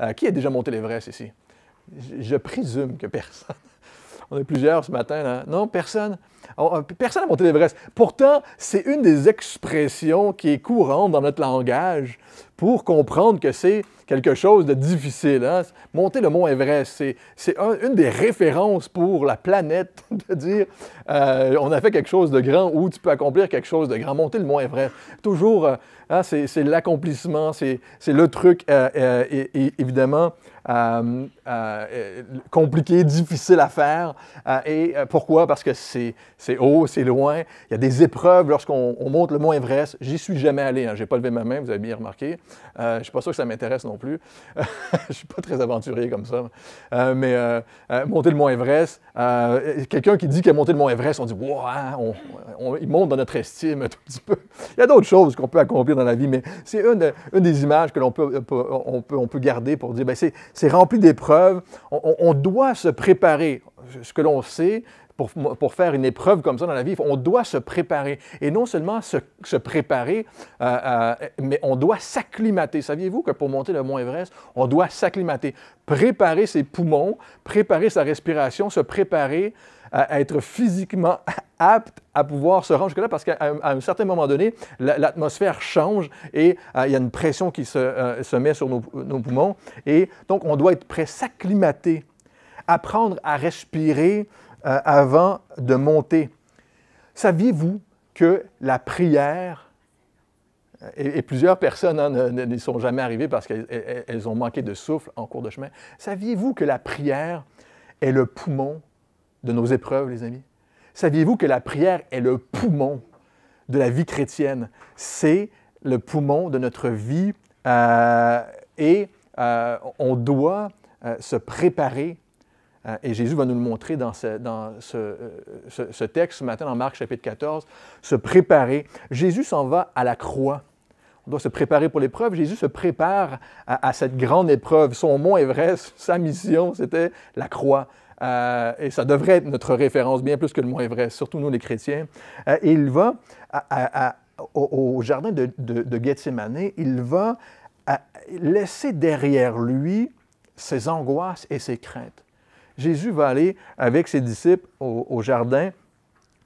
Euh, qui a déjà monté l'Everest ici? Je, présume que personne. On est plusieurs ce matin, là. Non, personne. Euh, personne n'a monté l'Everest. Pourtant, c'est une des expressions qui est courante dans notre langage pour comprendre que c'est quelque chose de difficile. Hein. Monter le mont Everest, c'est une des références pour la planète de dire euh, on a fait quelque chose de grand ou tu peux accomplir quelque chose de grand. Monter le mont Everest, toujours, euh, hein, c'est l'accomplissement, c'est le truc et, euh, évidemment compliqué, difficile à faire. et pourquoi? Parce que c'est haut, c'est loin. Il y a des épreuves lorsqu'on monte le mont Everest. J'y suis jamais allé, hein. Je n'ai pas levé ma main, vous avez bien remarqué. Euh, je ne suis pas sûr que ça m'intéresse non plus. je ne suis pas très aventurier comme ça. Euh, mais euh, monter le mont Everest, quelqu'un qui dit qu'il a monté le mont Everest, on dit wow, hein, il monte dans notre estime un tout petit peu. Il y a d'autres choses qu'on peut accomplir dans la vie, mais c'est une, des images que l'on peut, garder pour dire ben, c'est rempli d'épreuves. On, on doit se préparer. Ce que l'on sait, pour, faire une épreuve comme ça dans la vie, on doit se préparer. Et non seulement se, préparer, euh, euh, mais on doit s'acclimater. Saviez-vous que pour monter le mont Everest, on doit s'acclimater, préparer ses poumons, préparer sa respiration, se préparer à euh, être physiquement apte à pouvoir se rendre jusque-là parce qu'à un certain moment donné, l'atmosphère change et il y a une pression qui se, met sur nos, nos, poumons. Et donc, on doit être prêt, s'acclimater, apprendre à respirer euh, avant de monter. Saviez-vous que la prière, euh, et, plusieurs personnes n'y hein, sont jamais arrivées parce qu'elles ont manqué de souffle en cours de chemin, saviez-vous que la prière est le poumon de nos épreuves, les amis? Saviez-vous que la prière est le poumon de la vie chrétienne? C'est le poumon de notre vie euh, et on doit se préparer euh, et Jésus va nous le montrer dans, ce, euh, texte ce matin en Marc chapitre 14, se préparer. Jésus s'en va à la croix. On doit se préparer pour l'épreuve. Jésus se prépare à, cette grande épreuve. Son mont vrai, sa mission, c'était la croix. Euh, et ça devrait être notre référence bien plus que le est vrai, surtout nous les chrétiens. et il va au, jardin de, de Gethsemane, il va laisser derrière lui ses angoisses et ses craintes. Jésus va aller avec ses disciples au, jardin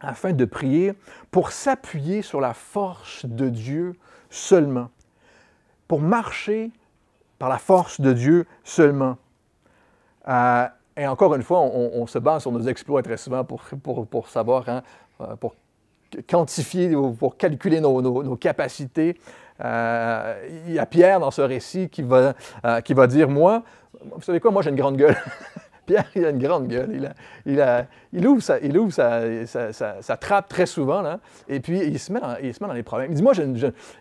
afin de prier pour s'appuyer sur la force de Dieu seulement, pour marcher par la force de Dieu seulement. Euh, et encore une fois, on, se base sur nos exploits très souvent pour, savoir, hein, euh, pour quantifier, pour calculer nos, capacités. Euh, il y a Pierre dans ce récit qui qui va dire, moi, vous savez quoi, moi j'ai une grande gueule. Pierre, il a une grande gueule. Il, a, il, il ouvre, ça, il ouvre ça, trappe très souvent, là, et puis il se met dans, il se met dans les problèmes. Il dit Moi,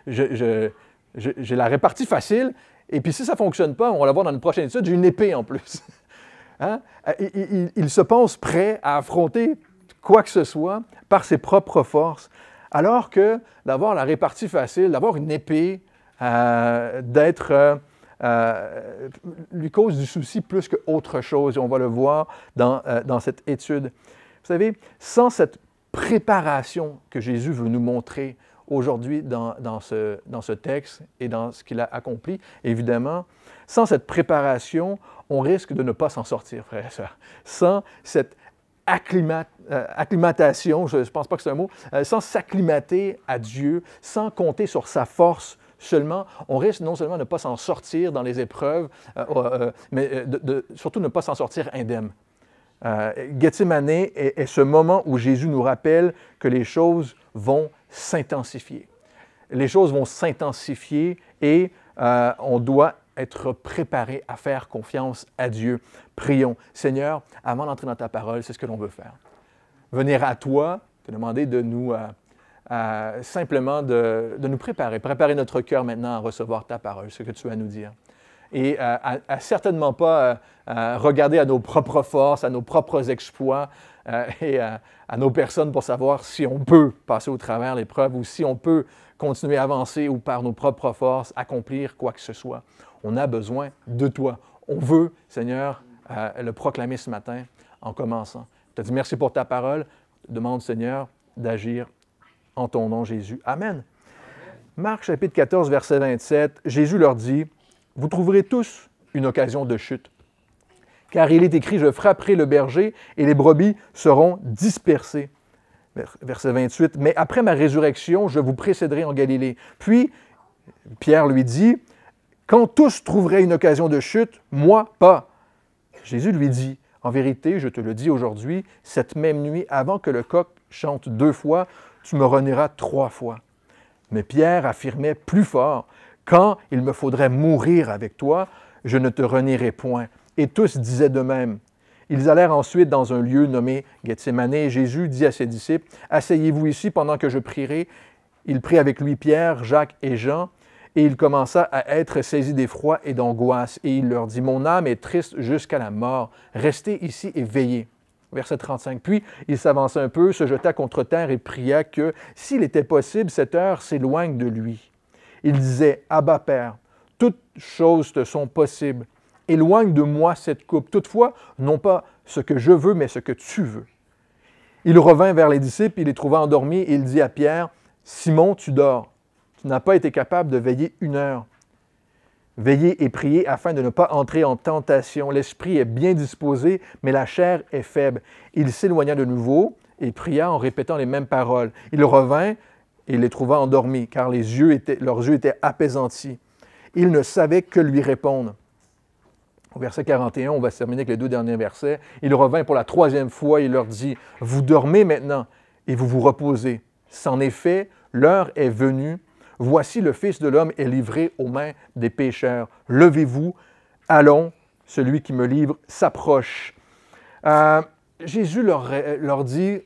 j'ai la répartie facile, et puis si ça ne fonctionne pas, on va la voir dans une prochaine étude, j'ai une épée en plus. Hein? Euh, il, se pense prêt à affronter quoi que ce soit par ses propres forces. Alors que d'avoir la répartie facile, d'avoir une épée, euh, d'être euh, euh, lui cause du souci plus qu'autre chose. Et on va le voir euh, dans, cette étude. Vous savez, sans cette préparation que Jésus veut nous montrer aujourd'hui dans, ce, texte et dans ce qu'il a accompli, évidemment, sans cette préparation, on risque de ne pas s'en sortir, Frère et soeur. Sans cette euh, acclimatation, je ne pense pas que c'est un mot, sans s'acclimater à Dieu, sans compter sur sa force, Seulement, on risque non seulement de ne pas s'en sortir dans les épreuves, euh, euh, mais euh, surtout de, ne pas s'en sortir indemne. Gethsemane est, ce moment où Jésus nous rappelle que les choses vont s'intensifier. Les choses vont s'intensifier et on doit être préparé à faire confiance à Dieu. Prions, Seigneur, avant d'entrer dans ta parole, c'est ce que l'on veut faire. Venir à toi, te demander de nous simplement de, nous préparer, préparer notre cœur maintenant à recevoir ta parole, ce que tu as à nous dire. Et euh, à, certainement pas euh, euh, regarder à nos propres forces, à nos propres exploits et à, nos personnes pour savoir si on peut passer au travers l'épreuve ou si on peut continuer à avancer ou par nos propres forces accomplir quoi que ce soit. On a besoin de toi. On veut, Seigneur, le proclamer ce matin en commençant. Je te dis merci pour ta parole. demande, Seigneur, d'agir en ton nom, Jésus. Amen. Marc chapitre 14, verset 27, Jésus leur dit, Vous trouverez tous une occasion de chute. Car il est écrit, Je frapperai le berger et les brebis seront dispersées. Verset 28, Mais après ma résurrection, je vous précéderai en Galilée. Puis, Pierre lui dit, Quand tous trouveraient une occasion de chute, moi pas. Jésus lui dit, En vérité, je te le dis aujourd'hui, cette même nuit, avant que le coq chante deux fois, tu me renieras trois fois. Mais Pierre affirmait plus fort, Quand il me faudrait mourir avec toi, je ne te renierai point. Et tous disaient de même. Ils allèrent ensuite dans un lieu nommé Gethsemane, Jésus dit à ses disciples, Asseyez-vous ici pendant que je prierai. Il prit avec lui Pierre, Jacques et Jean, et il commença à être saisi d'effroi et d'angoisse, et il leur dit, Mon âme est triste jusqu'à la mort, restez ici et veillez. Verset 35. Puis il s'avança un peu, se jeta contre terre et pria que, s'il était possible, cette heure s'éloigne de lui. Il disait Abba, Père, toutes choses te sont possibles. Éloigne de moi cette coupe. Toutefois, non pas ce que je veux, mais ce que tu veux. Il revint vers les disciples, il les trouva endormis et il dit à Pierre Simon, tu dors. Tu n'as pas été capable de veiller une heure. Veillez et priez afin de ne pas entrer en tentation. L'esprit est bien disposé, mais la chair est faible. Il s'éloigna de nouveau et pria en répétant les mêmes paroles. Il revint et les trouva endormis, car les yeux leurs yeux étaient apaisantis. Il ne savait que lui répondre. Au verset 41, on va terminer avec les deux derniers versets. Il revint pour la troisième fois et leur dit, Vous dormez maintenant et vous vous reposez. C'en est l'heure est venue Voici le Fils de l'homme est livré aux mains des pécheurs. Levez-vous, allons, celui qui me livre s'approche. Euh, Jésus leur, dit,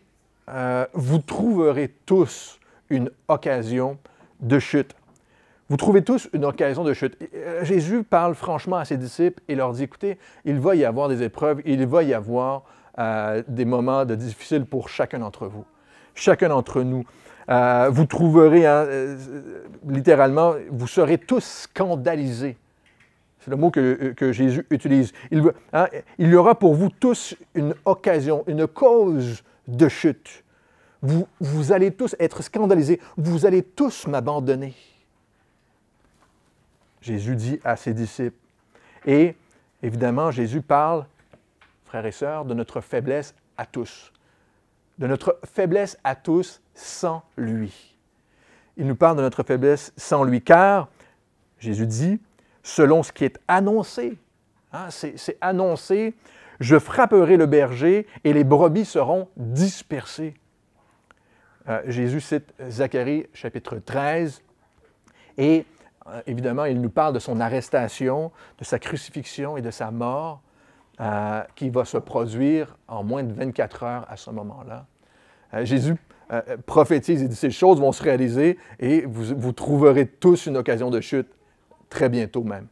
euh, vous trouverez tous une occasion de chute. Vous trouvez tous une occasion de chute. Euh, Jésus parle franchement à ses disciples et leur dit, écoutez, il va y avoir des épreuves, il va y avoir des moments de difficiles pour chacun d'entre vous, chacun d'entre nous. Euh, vous trouverez, hein, euh, littéralement, vous serez tous scandalisés. C'est le mot que, euh, Jésus utilise. Hein, il, y aura pour vous tous une occasion, une cause de chute. Vous, vous allez tous être scandalisés. Vous allez tous m'abandonner. Jésus dit à ses disciples. Et évidemment, Jésus parle, frères et sœurs, de notre faiblesse à tous de notre faiblesse à tous sans lui. Il nous parle de notre faiblesse sans lui, car, Jésus dit, selon ce qui est annoncé, hein, c'est annoncé, je frapperai le berger et les brebis seront dispersées. Euh, Jésus cite Zacharie chapitre 13 et euh, évidemment il nous parle de son arrestation, de sa crucifixion et de sa mort euh, qui va se produire en moins de 24 heures à ce moment-là. Euh, Jésus euh, euh, prophétise et dit ces choses vont se réaliser et vous, trouverez tous une occasion de chute très bientôt même.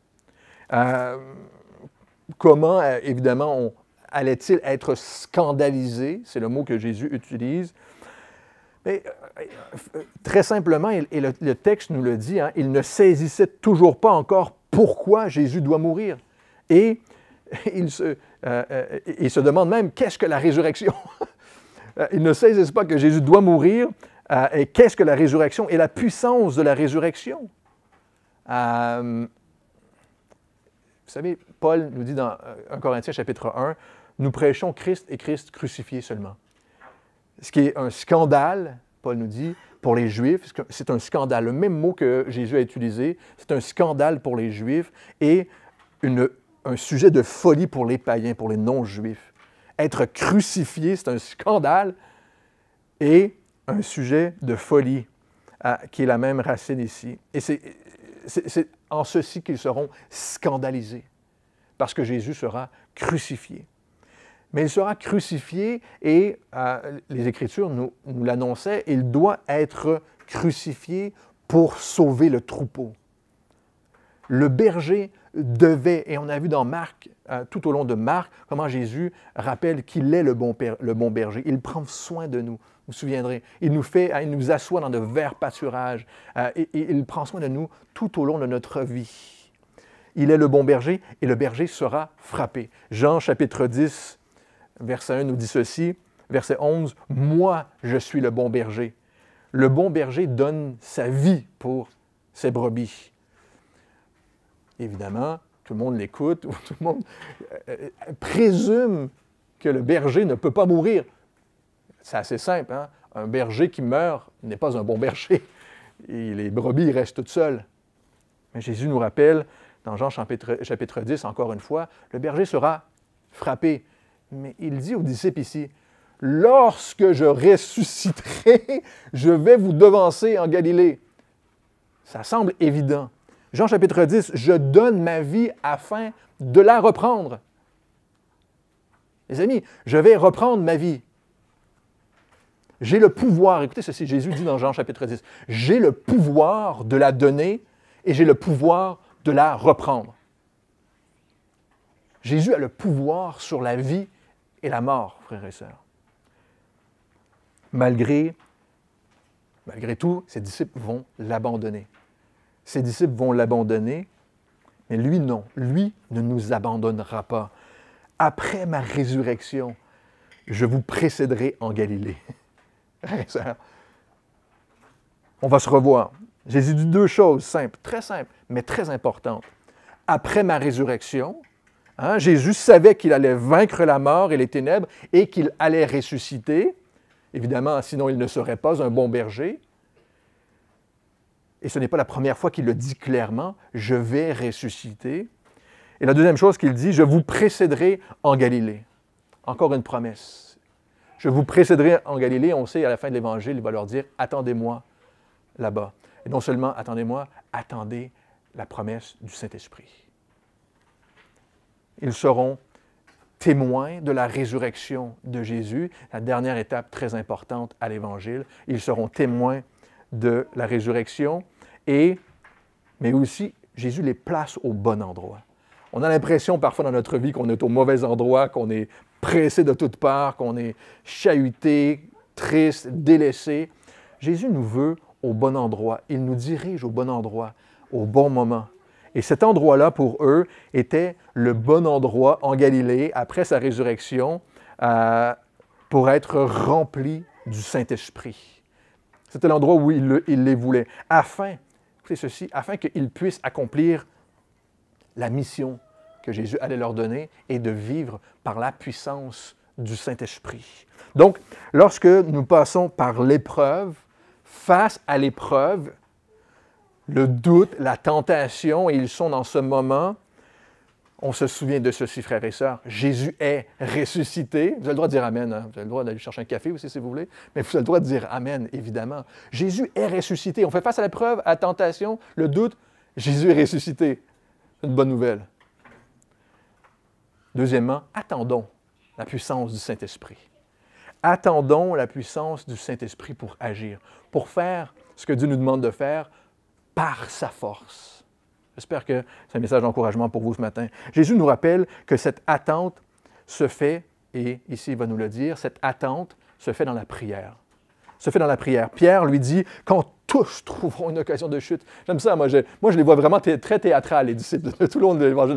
comment, évidemment, allait-il être scandalisé? C'est le mot que Jésus utilise. Mais, très simplement, et le, texte nous le dit, hein, il ne saisissait toujours pas encore pourquoi Jésus doit mourir. Et il se, il se demande même qu'est-ce que la résurrection Euh, ils ne saisissent pas que Jésus doit mourir. Euh, et qu'est-ce que la résurrection et la puissance de la résurrection? Euh, vous savez, Paul nous dit dans 1 Corinthiens chapitre 1, nous prêchons Christ et Christ crucifié seulement. Ce qui est un scandale, Paul nous dit, pour les Juifs, c'est un scandale. Le même mot que Jésus a utilisé, c'est un scandale pour les Juifs et un sujet de folie pour les païens, pour les non-Juifs être crucifié, c'est un scandale, et un sujet de folie, qui est la même racine ici. Et c'est en ceci qu'ils seront scandalisés, parce que Jésus sera crucifié. Mais il sera crucifié et euh, les Écritures nous, nous l'annonçaient, il doit être crucifié pour sauver le troupeau. Le berger devait, et on a vu dans Marc euh, tout au long de Marc, comment Jésus rappelle qu'il est le bon, berger. Il prend soin de nous. Vous vous souviendrez, il nous fait, il nous assoit dans de verts pâturages euh, il prend soin de nous tout au long de notre vie. Il est le bon berger et le berger sera frappé. Jean chapitre 10, verset 1 nous dit ceci, verset 11, Moi, je suis le bon berger. Le bon berger donne sa vie pour ses brebis. Évidemment, tout le monde l'écoute, tout le monde euh, euh, présume que le berger ne peut pas mourir. C'est assez simple. Hein. Un berger qui meurt n'est pas un bon berger. Et les brebis restent toutes seules. Mais Jésus nous rappelle, dans Jean chapitre 10, encore une fois, le berger sera frappé. Mais il dit aux disciples ici, lorsque je ressusciterai, je vais vous devancer en Galilée. Ça semble évident. Jean chapitre 10, je donne ma vie afin de la reprendre. Mes amis, je vais reprendre ma vie. J'ai le pouvoir, écoutez ceci, Jésus dit dans Jean chapitre 10, j'ai le pouvoir de la donner et j'ai le pouvoir de la reprendre. Jésus a le pouvoir sur la vie et la mort, frères et sœurs. Malgré, malgré tout, ses disciples vont l'abandonner. Ses disciples vont l'abandonner, mais lui non, lui ne nous abandonnera pas. Après ma résurrection, je vous précéderai en Galilée. On va se revoir. Jésus dit deux choses simples, très simples, mais très importantes. Après ma résurrection, hein, Jésus savait qu'il allait vaincre la mort et les ténèbres et qu'il allait ressusciter. Évidemment, sinon il ne serait pas un bon berger et ce n'est pas la première fois qu'il le dit clairement, je vais ressusciter. Et la deuxième chose qu'il dit, je vous précéderai en Galilée. Encore une promesse. Je vous précéderai en Galilée, on sait à la fin de l'Évangile, il va leur dire, attendez-moi là-bas. Et non seulement attendez-moi, attendez la promesse du Saint-Esprit. Ils seront témoins de la résurrection de Jésus, la dernière étape très importante à l'Évangile. Ils seront témoins de la résurrection, et, mais aussi Jésus les place au bon endroit. On a l'impression parfois dans notre vie qu'on est au mauvais endroit, qu'on est pressé de toutes parts, qu'on est chahuté, triste, délaissé. Jésus nous veut au bon endroit. Il nous dirige au bon endroit, au bon moment. Et cet endroit-là, pour eux, était le bon endroit en Galilée, après sa résurrection, euh, pour être rempli du Saint-Esprit. C'était l'endroit où il, les voulait, afin, ceci, afin qu'ils puissent accomplir la mission que Jésus allait leur donner et de vivre par la puissance du Saint-Esprit. Donc, lorsque nous passons par l'épreuve, face à l'épreuve, le doute, la tentation, et ils sont dans ce moment on se souvient de ceci, frères et sœurs. Jésus est ressuscité. Vous avez le droit de dire Amen. Hein. Vous avez le droit d'aller chercher un café aussi si vous voulez. Mais vous avez le droit de dire Amen, évidemment. Jésus est ressuscité. On fait face à la preuve, à la tentation, le doute. Jésus est ressuscité. une bonne nouvelle. Deuxièmement, attendons la puissance du Saint-Esprit. Attendons la puissance du Saint-Esprit pour agir, pour faire ce que Dieu nous demande de faire par sa force J'espère que c'est un message d'encouragement pour vous ce matin. Jésus nous rappelle que cette attente se fait, et ici il va nous le dire, cette attente se fait dans la prière. Se fait dans la prière. Pierre lui dit, quand tous trouveront une occasion de chute. J'aime ça, moi je, moi je les vois vraiment très théâtrales, les disciples, de, tout le monde de l'évangile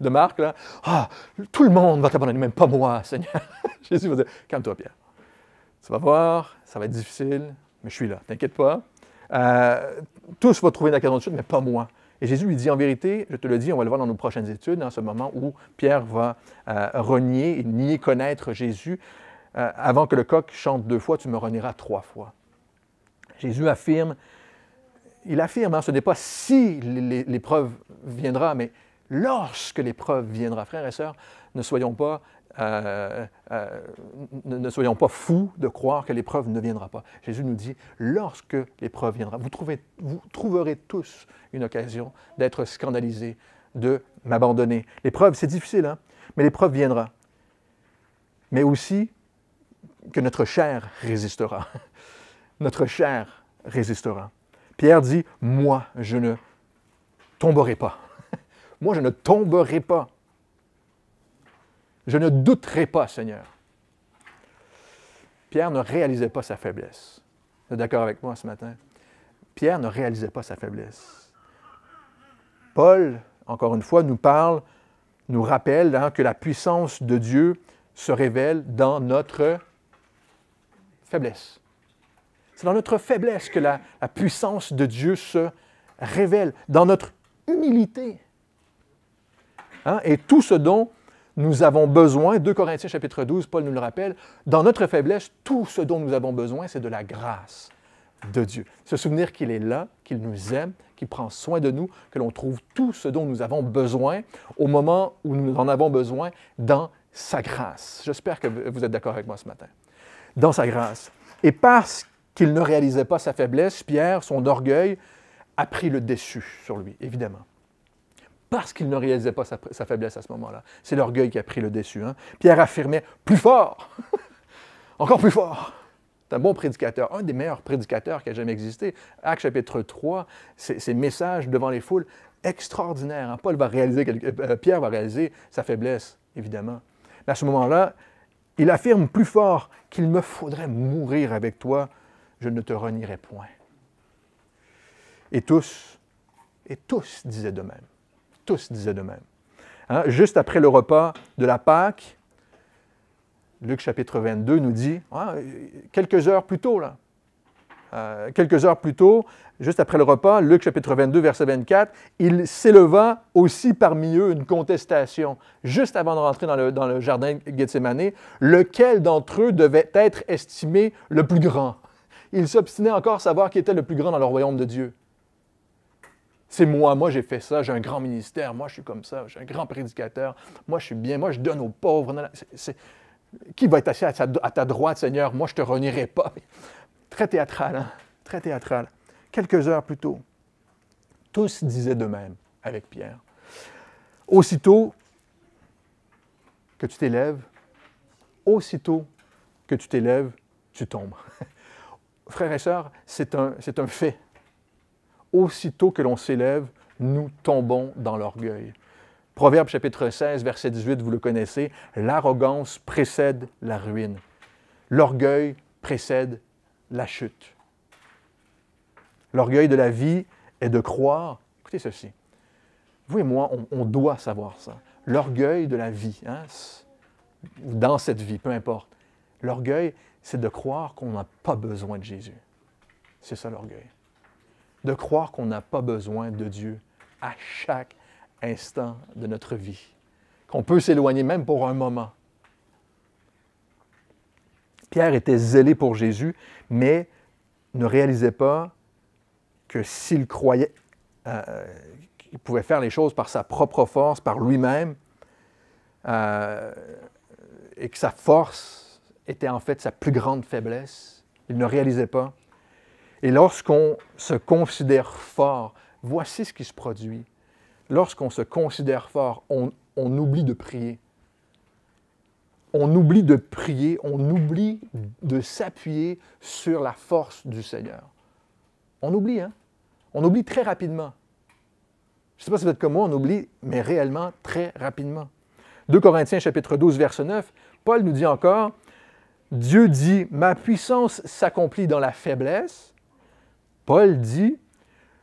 de, Marc. Ah, tout le monde va t'abandonner, même pas moi, Seigneur. Jésus va dire, calme-toi, Pierre. Tu vas voir, ça va être difficile, mais je suis là, t'inquiète pas. Euh, tous vont trouver une occasion de chute, mais pas moi. Et Jésus lui dit, en vérité, je te le dis, on va le voir dans nos prochaines études, en ce moment où Pierre va euh, renier nier connaître Jésus, euh, avant que le coq chante deux fois, tu me renieras trois fois. Jésus affirme, il affirme, hein, ce n'est pas si l'épreuve viendra, mais lorsque l'épreuve viendra. Frères et sœurs, ne soyons pas, euh, euh, ne, soyons pas fous de croire que l'épreuve ne viendra pas. Jésus nous dit, lorsque l'épreuve viendra, vous, trouverez tous une occasion d'être scandalisés, de m'abandonner. L'épreuve, c'est difficile, hein, mais l'épreuve viendra. Mais aussi que notre chair résistera. notre chair résistera. Pierre dit, moi, je ne tomberai pas. Moi, je ne tomberai pas. Je ne douterai pas, Seigneur. Pierre ne réalisait pas sa faiblesse. Vous êtes d'accord avec moi ce matin? Pierre ne réalisait pas sa faiblesse. Paul, encore une fois, nous parle, nous rappelle hein, que la puissance de Dieu se révèle dans notre faiblesse. C'est dans notre faiblesse que la, la puissance de Dieu se révèle, dans notre humilité. Hein, et tout ce dont nous avons besoin, 2 Corinthiens chapitre 12, Paul nous le rappelle, dans notre faiblesse, tout ce dont nous avons besoin, c'est de la grâce de Dieu. Se souvenir qu'il est là, qu'il nous aime, qu'il prend soin de nous, que l'on trouve tout ce dont nous avons besoin au moment où nous en avons besoin dans sa grâce. J'espère que vous êtes d'accord avec moi ce matin. Dans sa grâce. Et parce qu'il ne réalisait pas sa faiblesse, Pierre, son orgueil, a pris le déçu sur lui, évidemment parce qu'il ne réalisait pas sa, faiblesse à ce moment-là. C'est l'orgueil qui a pris le dessus. Hein. Pierre affirmait plus fort, encore plus fort. C'est un bon prédicateur, un des meilleurs prédicateurs qui a jamais existé. Acte chapitre 3, ses, messages devant les foules, extraordinaires. Hein. Paul va réaliser, euh, euh, Pierre va réaliser sa faiblesse, évidemment. à ce moment-là, il affirme plus fort qu'il me faudrait mourir avec toi, je ne te renierai point. Et tous, et tous disaient de même tous disaient de même. Hein, juste après le repas de la Pâque, Luc chapitre 22 nous dit, hein, quelques heures plus tôt, là, euh, quelques heures plus tôt, juste après le repas, Luc chapitre 22, verset 24, il s'éleva aussi parmi eux une contestation, juste avant de rentrer dans le, dans le jardin Gethsemane, lequel d'entre eux devait être estimé le plus grand. Ils s'obstinaient encore à savoir qui était le plus grand dans le royaume de Dieu. C'est moi, moi j'ai fait ça, j'ai un grand ministère, moi je suis comme ça, j'ai un grand prédicateur, moi je suis bien, moi je donne aux pauvres. Qui va être assis à ta, droite, Seigneur? Moi je te renierai pas. Très théâtral, hein? très théâtral. Quelques heures plus tôt, tous disaient de même avec Pierre. Aussitôt que tu t'élèves, aussitôt que tu t'élèves, tu tombes. Frères et sœurs, c'est un, un fait aussitôt que l'on s'élève, nous tombons dans l'orgueil. Proverbe chapitre 16, verset 18, vous le connaissez, l'arrogance précède la ruine. L'orgueil précède la chute. L'orgueil de la vie est de croire, écoutez ceci, vous et moi, on, doit savoir ça, l'orgueil de la vie, hein, dans cette vie, peu importe, l'orgueil, c'est de croire qu'on n'a pas besoin de Jésus. C'est ça l'orgueil de croire qu'on n'a pas besoin de Dieu à chaque instant de notre vie, qu'on peut s'éloigner même pour un moment. Pierre était zélé pour Jésus, mais ne réalisait pas que s'il croyait euh, qu'il pouvait faire les choses par sa propre force, par lui-même, euh, et que sa force était en fait sa plus grande faiblesse, il ne réalisait pas et lorsqu'on se considère fort, voici ce qui se produit. Lorsqu'on se considère fort, on, oublie de prier. On oublie de prier, on oublie de s'appuyer sur la force du Seigneur. On oublie, hein? On oublie très rapidement. Je ne sais pas si vous êtes comme moi, on oublie, mais réellement très rapidement. 2 Corinthiens chapitre 12, verset 9, Paul nous dit encore, Dieu dit, ma puissance s'accomplit dans la faiblesse, Paul dit,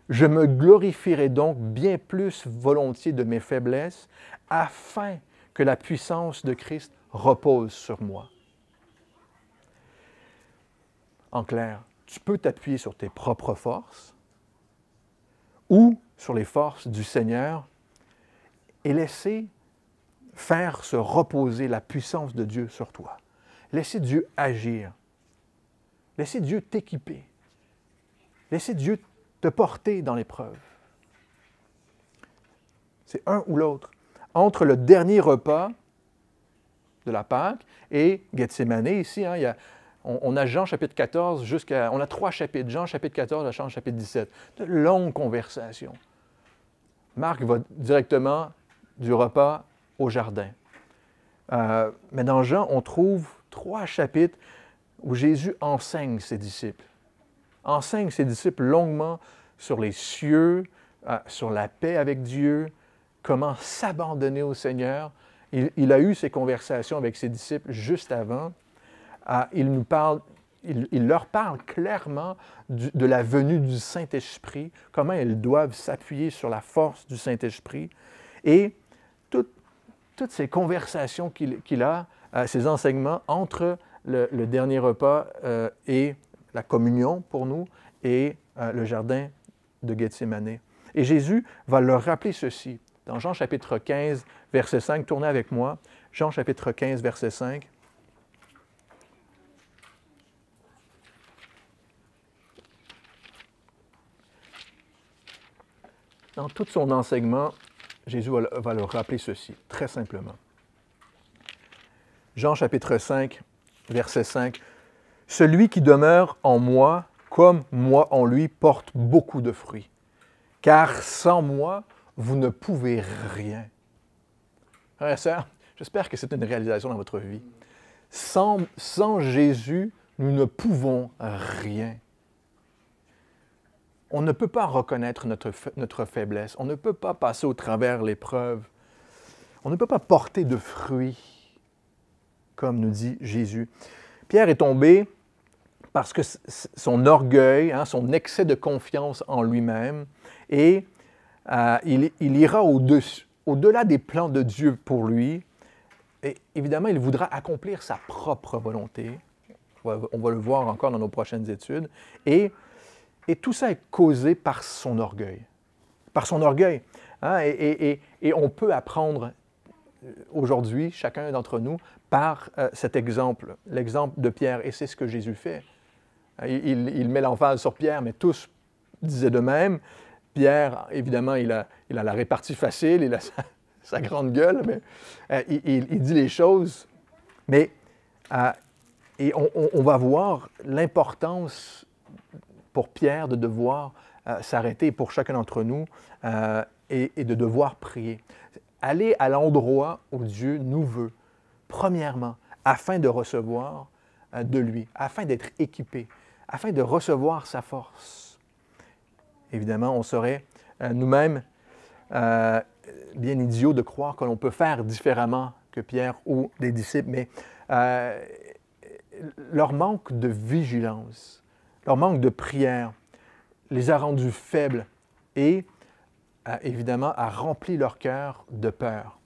Je me glorifierai donc bien plus volontiers de mes faiblesses, afin que la puissance de Christ repose sur moi. En clair, tu peux t'appuyer sur tes propres forces ou sur les forces du Seigneur et laisser faire se reposer la puissance de Dieu sur toi. Laissez Dieu agir. Laissez Dieu t'équiper. Laissez Dieu te porter dans l'épreuve. C'est un ou l'autre. Entre le dernier repas de la Pâque et Gethsemane, ici, hein, on, a Jean chapitre 14 jusqu'à... On a trois chapitres, Jean chapitre 14 Jean chapitre 17. De longues conversations. Marc va directement du repas au jardin. Euh, mais dans Jean, on trouve trois chapitres où Jésus enseigne ses disciples enseigne ses disciples longuement sur les cieux, euh, sur la paix avec Dieu, comment s'abandonner au Seigneur. Il, a eu ces conversations avec ses disciples juste avant. Euh, il nous parle il, leur parle clairement de la venue du Saint-Esprit, comment ils doivent s'appuyer sur la force du Saint-Esprit. Et toutes ces conversations qu'il a, euh, ces enseignements entre le, dernier repas et la communion pour nous et euh, le jardin de Gethsemane. Et Jésus va leur rappeler ceci. Dans Jean chapitre 15, verset 5, tournez avec moi. Jean chapitre 15, verset 5. Dans tout son enseignement, Jésus va leur rappeler ceci, très simplement. Jean chapitre 5, verset 5. Celui qui demeure en moi, comme moi en lui, porte beaucoup de fruits. Car sans moi, vous ne pouvez rien. Sœur, j'espère que c'est une réalisation dans votre vie. Sans, sans Jésus, nous ne pouvons rien. On ne peut pas reconnaître notre, notre faiblesse. On ne peut pas passer au travers l'épreuve. On ne peut pas porter de fruits, comme nous dit Jésus. Pierre est tombé parce que son orgueil, hein, son excès de confiance en lui-même, et euh, il, ira au au-delà des plans de Dieu pour lui. Et évidemment, il voudra accomplir sa propre volonté. On va, le voir encore dans nos prochaines études. Et, tout ça est causé par son orgueil. Par son orgueil. Hein, et, on peut apprendre euh, aujourd'hui, chacun d'entre nous, par euh, cet exemple, l'exemple de Pierre. Et c'est ce que Jésus fait. Hein, il, met l'emphase sur Pierre, mais tous disaient de même. Pierre, évidemment, il a, la répartie facile, il a sa, grande gueule, mais euh, il, dit les choses. Mais euh, et on, va voir l'importance pour Pierre de devoir euh, s'arrêter pour chacun d'entre nous et de devoir prier. Aller à l'endroit où Dieu nous veut, premièrement, afin de recevoir de lui, afin d'être équipé, afin de recevoir sa force. Évidemment, on serait euh, nous-mêmes euh, bien idiots de croire que l'on peut faire différemment que Pierre ou les disciples, mais euh, leur manque de vigilance, leur manque de prière, les a rendus faibles et, évidemment, a rempli leur cœur de peur.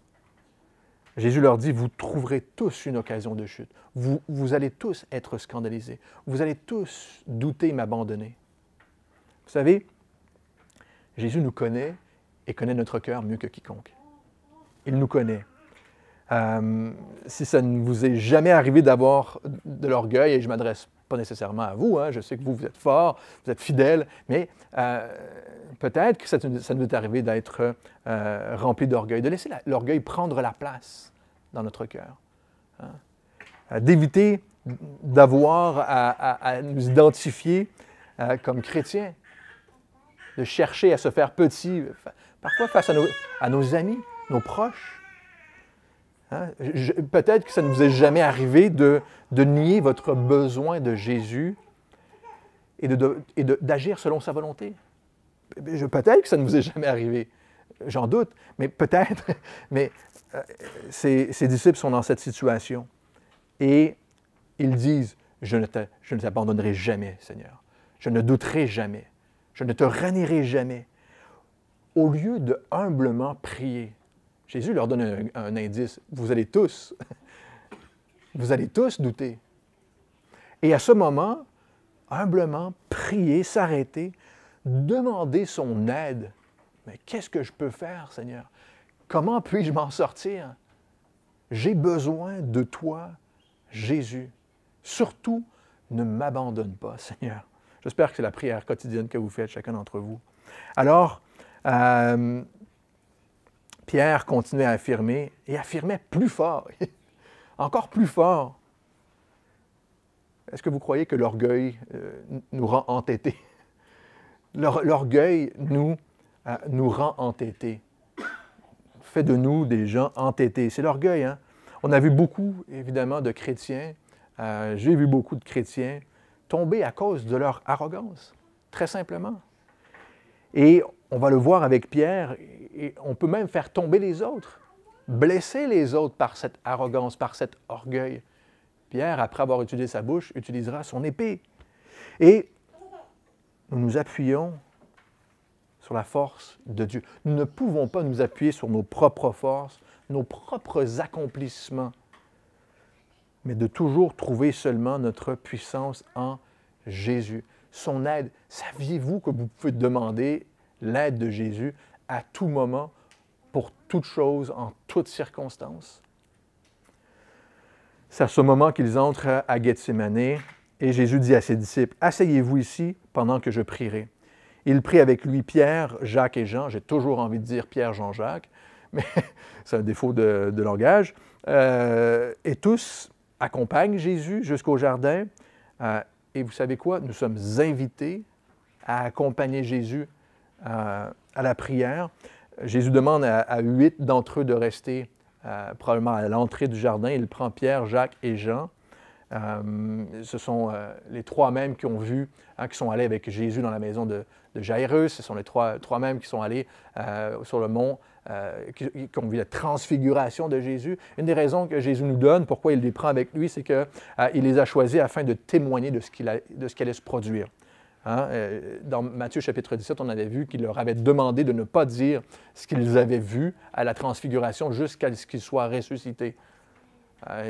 Jésus leur dit, vous trouverez tous une occasion de chute. Vous, vous allez tous être scandalisés. Vous allez tous douter et m'abandonner. Vous savez, Jésus nous connaît et connaît notre cœur mieux que quiconque. Il nous connaît. Euh, si ça ne vous est jamais arrivé d'avoir de l'orgueil, et je m'adresse nécessairement à vous, hein. je sais que vous, vous êtes fort, vous êtes fidèle, mais euh, peut-être que ça, nous est arrivé d'être euh, rempli d'orgueil, de laisser l'orgueil prendre la place dans notre cœur, hein. d'éviter d'avoir à, nous identifier euh, comme chrétiens, de chercher à se faire petit, parfois face à nos amis, nos proches. Hein? Peut-être que ça ne vous est jamais arrivé de, nier votre besoin de Jésus et d'agir selon sa volonté. Peut-être que ça ne vous est jamais arrivé. J'en doute, mais peut-être. Mais ces euh, ses, disciples sont dans cette situation. Et ils disent, je ne, je ne t'abandonnerai jamais, Seigneur. Je ne douterai jamais. Je ne te renierai jamais. Au lieu de humblement prier, Jésus leur donne un, indice. Vous allez tous, vous allez tous douter. Et à ce moment, humblement, prier, s'arrêter, demander son aide. Mais qu'est-ce que je peux faire, Seigneur? Comment puis-je m'en sortir? J'ai besoin de toi, Jésus. Surtout, ne m'abandonne pas, Seigneur. J'espère que c'est la prière quotidienne que vous faites, chacun d'entre vous. Alors, euh, Pierre continuait à affirmer et affirmait plus fort, encore plus fort. Est-ce que vous croyez que l'orgueil euh, nous rend entêtés? L'orgueil nous, euh, nous rend entêtés, fait de nous des gens entêtés. C'est l'orgueil. Hein? On a vu beaucoup, évidemment, de chrétiens, euh, j'ai vu beaucoup de chrétiens tomber à cause de leur arrogance, très simplement. Et on va le voir avec Pierre, et on peut même faire tomber les autres, blesser les autres par cette arrogance, par cet orgueil. Pierre, après avoir utilisé sa bouche, utilisera son épée. Et nous nous appuyons sur la force de Dieu. Nous ne pouvons pas nous appuyer sur nos propres forces, nos propres accomplissements, mais de toujours trouver seulement notre puissance en Jésus son aide. Saviez-vous que vous pouvez demander l'aide de Jésus à tout moment, pour toute chose, en toutes circonstances? C'est à ce moment qu'ils entrent à Gethsemane et Jésus dit à ses disciples, Asseyez-vous ici pendant que je prierai. Il prit avec lui Pierre, Jacques et Jean. J'ai toujours envie de dire Pierre, Jean, Jacques, mais c'est un défaut de, langage. Euh, et tous accompagnent Jésus jusqu'au jardin. Euh, et vous savez quoi? Nous sommes invités à accompagner Jésus euh, à la prière. Jésus demande à, huit d'entre eux de rester euh, probablement à l'entrée du jardin. Il prend Pierre, Jacques et Jean. Euh, ce sont les trois mêmes qui ont vu, hein, qui sont allés avec Jésus dans la maison de, de Jairus. Ce sont les trois, trois mêmes qui sont allés sur le mont euh, qui, ont vu la transfiguration de Jésus. Une des raisons que Jésus nous donne, pourquoi il les prend avec lui, c'est qu'il euh, les a choisis afin de témoigner de ce, qu'il de ce qui allait se produire. Hein, euh, dans Matthieu chapitre 17, on avait vu qu'il leur avait demandé de ne pas dire ce qu'ils avaient vu à la transfiguration jusqu'à ce qu'ils soient ressuscités.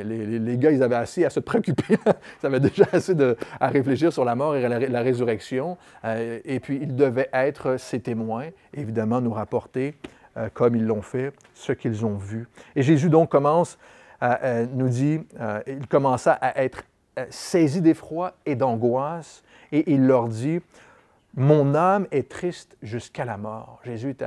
Les, gars, ils avaient assez à se préoccuper. ils avaient déjà assez à réfléchir sur la mort et la, résurrection. et puis, ils devaient être ses témoins, évidemment, nous rapporter euh, comme ils l'ont fait, ce qu'ils ont vu. Et Jésus donc commence, euh, nous dit, euh, il commença à être saisi d'effroi et d'angoisse, et il leur dit, mon âme est triste jusqu'à la mort. Jésus est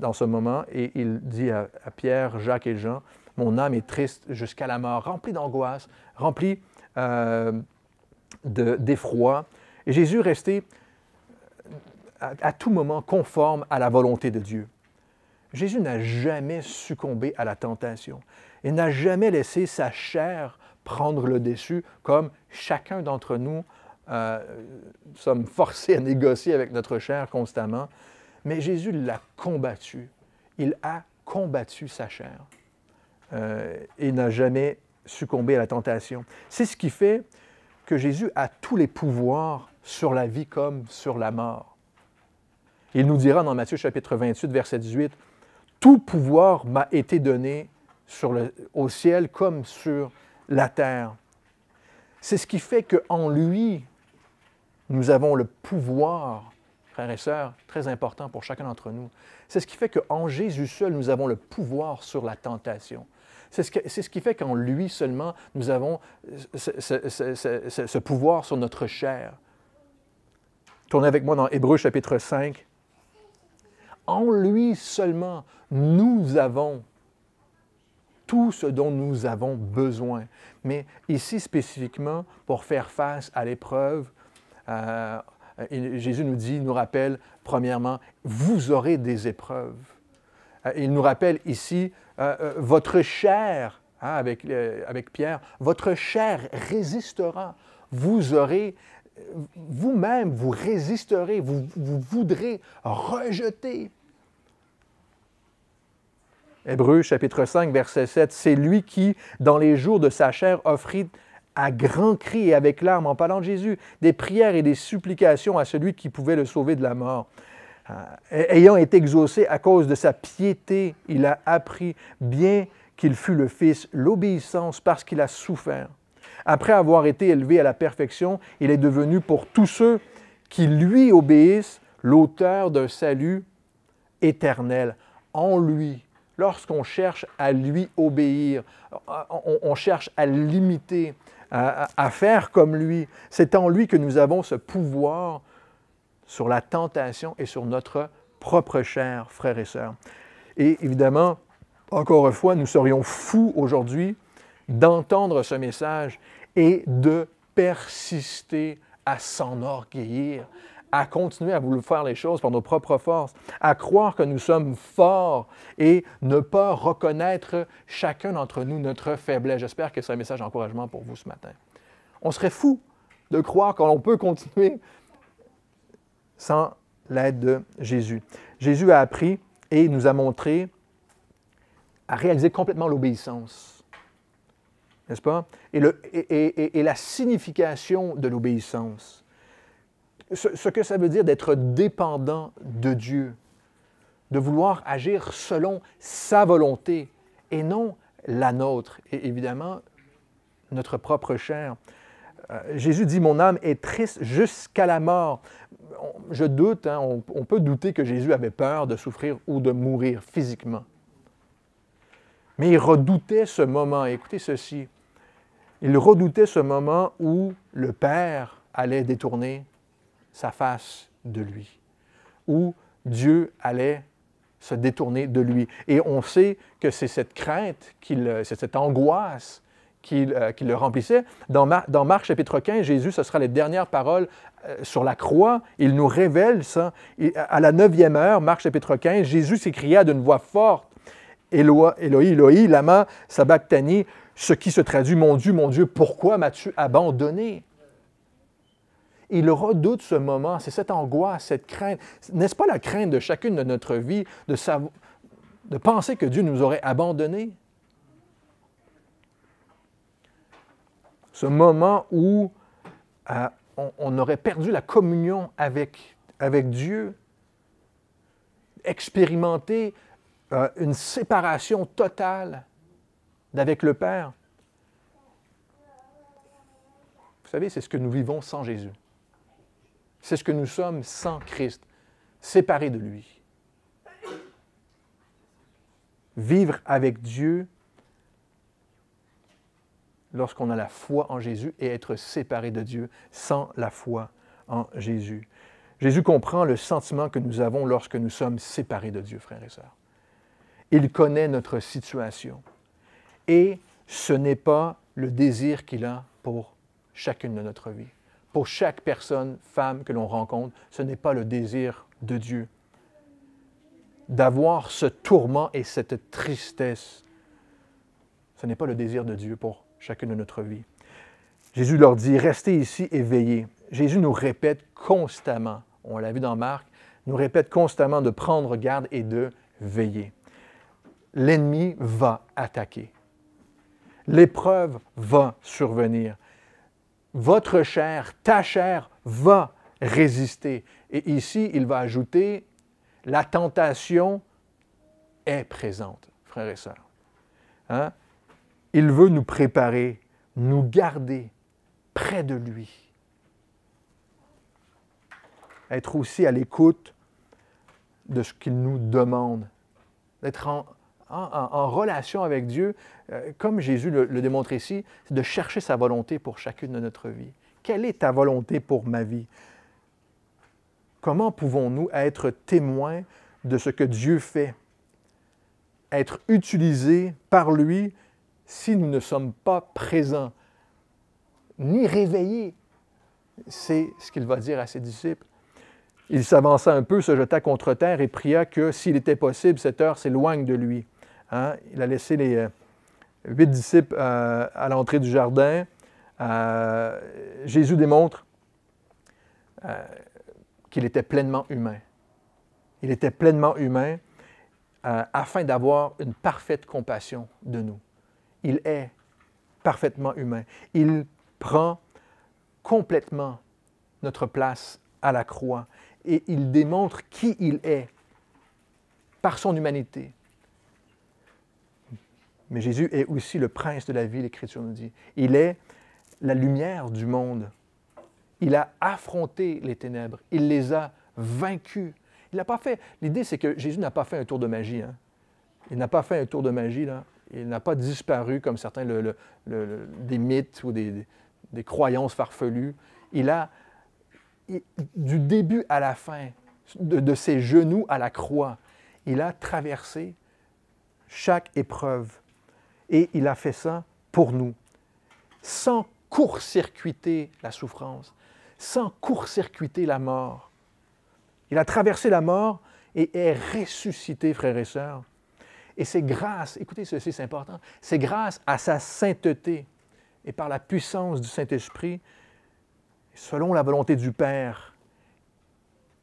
dans ce moment et il dit à, Pierre, Jacques et Jean, mon âme est triste jusqu'à la mort, remplie d'angoisse, remplie d'effroi. et Jésus restait à, tout moment conforme à la volonté de Dieu. Jésus n'a jamais succombé à la tentation et n'a jamais laissé sa chair prendre le dessus comme chacun d'entre nous euh, sommes forcés à négocier avec notre chair constamment. Mais Jésus l'a combattu. Il a combattu sa chair et euh, n'a jamais succombé à la tentation. C'est ce qui fait que Jésus a tous les pouvoirs sur la vie comme sur la mort. Il nous dira dans Matthieu chapitre 28, verset 18, tout pouvoir m'a été donné sur le, au ciel comme sur la terre. C'est ce qui fait qu'en lui, nous avons le pouvoir, frères et sœurs, très important pour chacun d'entre nous. C'est ce qui fait qu'en Jésus seul, nous avons le pouvoir sur la tentation. C'est ce, qui fait qu'en lui seulement, nous avons ce, ce pouvoir sur notre chair. Tournez avec moi dans Hébreu chapitre 5. En lui seulement, nous avons tout ce dont nous avons besoin. Mais ici spécifiquement, pour faire face à l'épreuve, euh, Jésus nous dit, nous rappelle, premièrement, vous aurez des épreuves. Euh, il nous rappelle ici, euh, votre chair, hein, avec, avec Pierre, votre chair résistera. Vous aurez vous-même, vous résisterez, vous voudrez rejeter Hébreu chapitre 5, verset 7, c'est lui qui, dans les jours de sa chair, offrit à grands cris et avec larmes, en parlant de Jésus, des prières et des supplications à celui qui pouvait le sauver de la mort. Euh, ayant été exaucé à cause de sa piété, il a appris, bien qu'il fût le Fils, l'obéissance parce qu'il a souffert. Après avoir été élevé à la perfection, il est devenu pour tous ceux qui lui obéissent l'auteur d'un salut éternel. En lui, lorsqu'on cherche à lui obéir, on, cherche à l'imiter, à, à, faire comme lui, c'est en lui que nous avons ce pouvoir sur la tentation et sur notre propre chair, frères et sœurs. Et évidemment, encore une fois, nous serions fous aujourd'hui d'entendre ce message et de persister à s'enorgueillir, à continuer à vouloir faire les choses par nos propres forces, à croire que nous sommes forts et ne pas reconnaître chacun d'entre nous notre faiblesse. J'espère que c'est un message d'encouragement pour vous ce matin. On serait fou de croire qu'on peut continuer sans l'aide de Jésus. Jésus a appris et nous a montré à réaliser complètement l'obéissance. N'est-ce pas? Et, et la signification de l'obéissance ce, que ça veut dire d'être dépendant de Dieu, de vouloir agir selon sa volonté et non la nôtre, et évidemment notre propre chair. Euh, Jésus dit, mon âme est triste jusqu'à la mort. je doute, hein, on peut douter que Jésus avait peur de souffrir ou de mourir physiquement. Mais il redoutait ce moment, écoutez ceci, il redoutait ce moment où le Père allait détourner sa face de lui, où Dieu allait se détourner de lui. Et on sait que c'est cette crainte, c'est cette angoisse qui, euh, le remplissait. Dans, Mar dans Marc chapitre 15, Jésus, ce sera les dernières paroles euh, sur la croix. Il nous révèle ça. Euh, à la neuvième heure, Marc chapitre 15, Jésus s'écria d'une voix forte, Eloï, Éloï, lama sabachthani, ce qui se traduit, mon Dieu, mon Dieu, pourquoi m'as-tu abandonné? Il redoute ce moment. C'est cette angoisse, cette crainte. N'est-ce pas la crainte de chacune de notre vie de, de penser que Dieu nous aurait abandonnés? Ce moment où euh, on, aurait perdu la communion avec, avec Dieu, expérimenter euh, une séparation totale d'avec le Père. Vous savez, c'est ce que nous vivons sans Jésus. C'est ce que nous sommes sans Christ, séparés de lui. Vivre avec Dieu lorsqu'on a la foi en Jésus et être séparé de Dieu sans la foi en Jésus. Jésus comprend le sentiment que nous avons lorsque nous sommes séparés de Dieu, frères et sœurs. Il connaît notre situation et ce n'est pas le désir qu'il a pour chacune de notre vie pour chaque personne, femme que l'on rencontre, ce n'est pas le désir de Dieu d'avoir ce tourment et cette tristesse. Ce n'est pas le désir de Dieu pour chacune de notre vie. Jésus leur dit, restez ici et veillez. Jésus nous répète constamment, on l'a vu dans Marc, nous répète constamment de prendre garde et de veiller. L'ennemi va attaquer. L'épreuve va survenir votre chair, ta chair va résister. Et ici, il va ajouter, la tentation est présente, frères et sœurs. Hein? Il veut nous préparer, nous garder près de lui. Être aussi à l'écoute de ce qu'il nous demande, d'être en, en, relation avec Dieu, euh, comme Jésus le, le démontre ici, c'est de chercher sa volonté pour chacune de notre vie. Quelle est ta volonté pour ma vie? Comment pouvons-nous être témoins de ce que Dieu fait? Être utilisés par lui si nous ne sommes pas présents, ni réveillés. C'est ce qu'il va dire à ses disciples. Il s'avança un peu, se jeta contre terre et pria que, s'il était possible, cette heure s'éloigne de lui. Hein, il a laissé les euh, huit disciples euh, à l'entrée du jardin. Euh, Jésus démontre qu'il était pleinement humain. Il était pleinement humain afin d'avoir une parfaite compassion de nous. Il est parfaitement humain. Il prend complètement notre place à la croix et il démontre qui il est par son humanité, mais Jésus est aussi le prince de la vie, l'Écriture nous dit. Il est la lumière du monde. Il a affronté les ténèbres. Il les a vaincus. Il n'a pas fait. L'idée, c'est que Jésus n'a pas fait un tour de magie. Hein. Il n'a pas fait un tour de magie. Il n'a pas disparu comme certains des mythes ou des, croyances farfelues. Il a, du début à la fin, de ses genoux à la croix, il a traversé chaque épreuve et il a fait ça pour nous, sans court-circuiter la souffrance, sans court-circuiter la mort. Il a traversé la mort et est ressuscité, frères et sœurs. Et c'est grâce, écoutez ceci, c'est important, c'est grâce à sa sainteté et par la puissance du Saint-Esprit, selon la volonté du Père,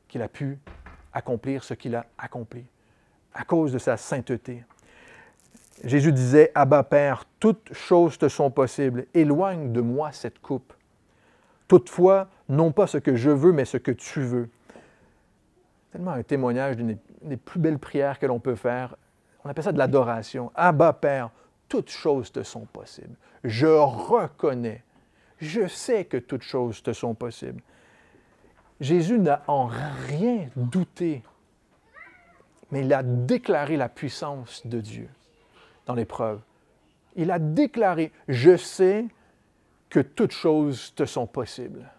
qu'il a pu accomplir ce qu'il a accompli, à cause de sa sainteté. Jésus disait, Abba Père, toutes choses te sont possibles, éloigne de moi cette coupe. Toutefois, non pas ce que je veux, mais ce que tu veux. Tellement un témoignage d'une des plus belles prières que l'on peut faire. On appelle ça de l'adoration. Abba Père, toutes choses te sont possibles. Je reconnais, je sais que toutes choses te sont possibles. Jésus n'a en rien douté, mais il a déclaré la puissance de Dieu dans l'épreuve. Il a déclaré, je sais que toutes choses te sont possibles,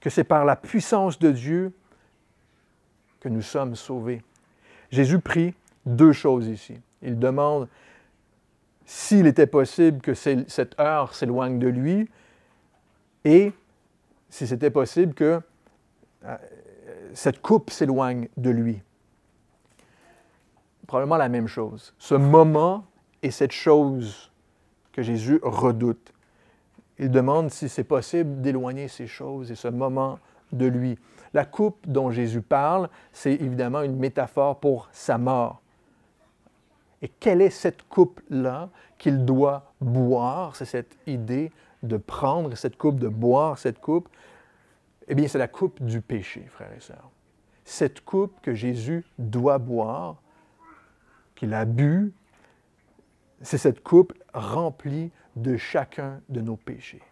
que c'est par la puissance de Dieu que nous sommes sauvés. Jésus prie deux choses ici. Il demande s'il était possible que cette heure s'éloigne de lui et si c'était possible que euh, cette coupe s'éloigne de lui probablement la même chose. Ce moment et cette chose que Jésus redoute. Il demande si c'est possible d'éloigner ces choses et ce moment de lui. La coupe dont Jésus parle, c'est évidemment une métaphore pour sa mort. Et quelle est cette coupe-là qu'il doit boire? C'est cette idée de prendre cette coupe, de boire cette coupe. Eh bien, c'est la coupe du péché, frères et sœurs. Cette coupe que Jésus doit boire, qu'il a bu, c'est cette coupe remplie de chacun de nos péchés,